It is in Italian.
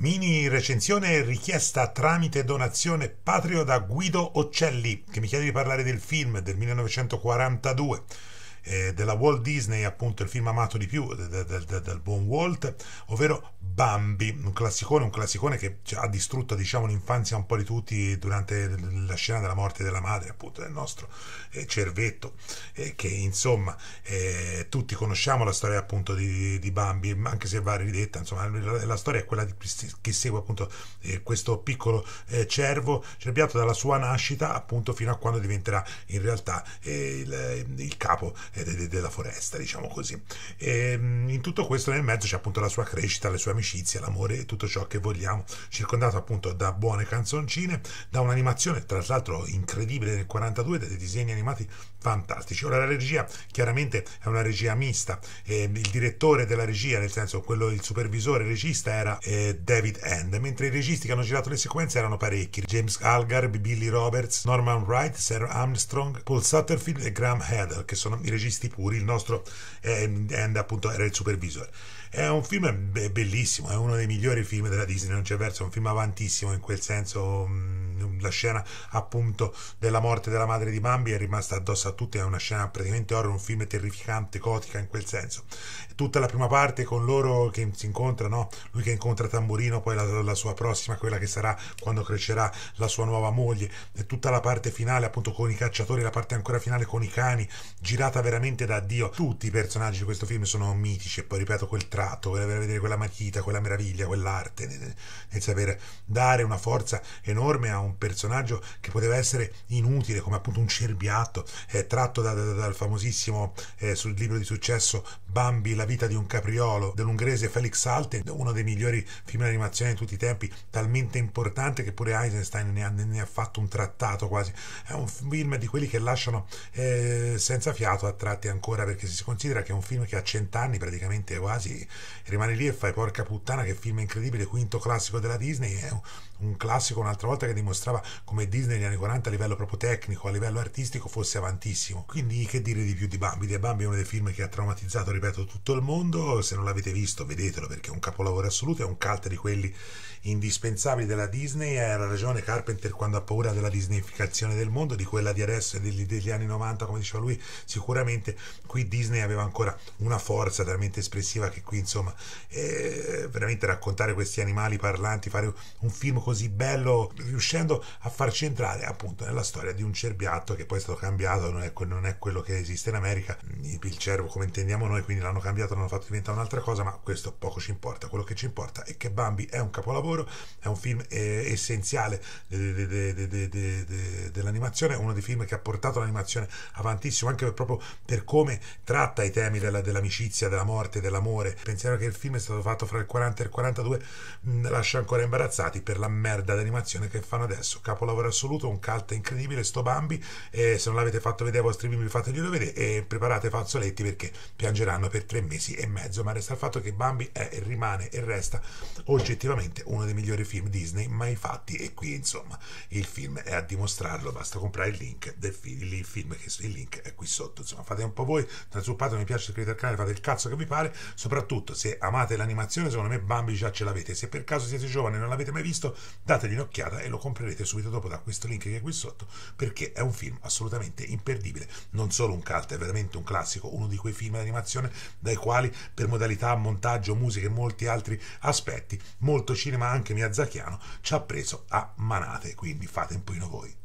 Mini recensione richiesta tramite donazione Patrio da Guido Occelli, che mi chiede di parlare del film del 1942 eh, della Walt Disney, appunto il film amato di più del, del, del, del buon Walt, ovvero Bambi, un classicone, un classicone che cioè, ha distrutto diciamo, l'infanzia un po' di tutti durante la scena della morte della madre, appunto del nostro eh, cervetto, eh, che insomma eh, tutti conosciamo la storia appunto di, di, Bambi, anche se va ridetta, insomma la, la storia è quella di, che segue appunto eh, questo piccolo eh, cervo cerbiato dalla sua nascita appunto fino a quando diventerà in realtà il, il capo eh, della foresta, diciamo così. E ehm, in tutto questo nel mezzo c'è appunto la sua crescita, le sue amicizie, l'amore e tutto ciò che vogliamo, circondato appunto da buone canzoncine, da un'animazione tra l'altro incredibile nel 42, dei disegni animati fantastici. Ora la regia chiaramente è una regia mista, eh, il direttore della regia, nel senso quello, il supervisore, il regista era eh, David End, mentre i registi che hanno girato le sequenze erano parecchi, James Algar, Billy Roberts, Norman Wright, Sarah Armstrong, Paul Sutterfield e Graham Heather, che sono i registi registi puri, il nostro End ehm, appunto era il supervisore. È un film bellissimo, è uno dei migliori film della Disney, non c'è verso, è un film avantissimo in quel senso... Mh, mm, la scena appunto della morte della madre di Bambi è rimasta addosso a tutti, è una scena praticamente horror, un film terrificante, gotica in quel senso. Tutta la prima parte con loro che si incontrano, lui che incontra Tamburino, poi la, la sua prossima, quella che sarà quando crescerà la sua nuova moglie, e tutta la parte finale appunto con i cacciatori, la parte ancora finale con i cani, girata veramente da Dio. Tutti i personaggi di questo film sono mitici e poi ripeto quel tratto, vedere quella matita, quella meraviglia, quell'arte, nel sapere dare una forza enorme a un un personaggio che poteva essere inutile, come appunto un cerbiatto, eh, tratto da, da, dal famosissimo eh, sul libro di successo Bambi, la vita di un capriolo, dell'ungherese Felix Salte, uno dei migliori film di animazione di tutti i tempi, talmente importante che pure Eisenstein ne ha, ne ha fatto un trattato quasi. È un film di quelli che lasciano eh, senza fiato a tratti ancora, perché si considera che è un film che ha cent'anni praticamente quasi, rimane lì e fai porca puttana che film incredibile, quinto classico della Disney, è un, un classico un'altra volta che dimostra dimostrava come Disney negli anni 40 a livello proprio tecnico, a livello artistico fosse avantissimo. Quindi che dire di più di Bambi? Di Bambi è uno dei film che ha traumatizzato, ripeto, tutto il mondo. Se non l'avete visto, vedetelo perché è un capolavoro assoluto, è un cult di quelli indispensabili della Disney. Era ragione Carpenter quando ha paura della disneyficazione del mondo, di quella di adesso e degli, degli anni 90, come diceva lui, sicuramente qui Disney aveva ancora una forza talmente espressiva che qui insomma eh, veramente raccontare questi animali parlanti, fare un film così bello, riuscendo provando a farci entrare appunto nella storia di un cerbiatto che poi è stato cambiato, non è, non è quello che esiste in America, il cervo come intendiamo noi, quindi l'hanno cambiato, l'hanno fatto diventare un'altra cosa, ma questo poco ci importa, quello che ci importa è che Bambi è un capolavoro, è un film eh, essenziale de, de, de, dell'animazione, uno dei film che ha portato l'animazione avantissimo anche proprio per come tratta i temi della, dell'amicizia, della morte, dell'amore. Pensiamo che il film è stato fatto fra il 40 e il 42, mh, mm, lascia ancora imbarazzati per la merda d'animazione che fanno adesso capolavoro assoluto un cult incredibile sto Bambi e se non l'avete fatto vedere ai vostri bimbi fateglielo vedere e preparate fazzoletti perché piangeranno per tre mesi e mezzo ma resta il fatto che Bambi è e rimane e resta oggettivamente uno dei migliori film Disney mai fatti e qui insomma il film è a dimostrarlo basta comprare il link del film, il film che il link è qui sotto insomma fate un po' voi transuppate mi piace iscrivetevi al canale fate il cazzo che vi pare soprattutto se amate l'animazione secondo me Bambi già ce l'avete se per caso siete giovani e non l'avete mai visto dategli un'occhiata e lo comprate comprerete subito dopo da questo link che è qui sotto perché è un film assolutamente imperdibile, non solo un cult, è veramente un classico, uno di quei film d'animazione dai quali per modalità, montaggio, musica e molti altri aspetti, molto cinema anche miazzachiano, ci ha preso a manate, quindi fate un po' voi.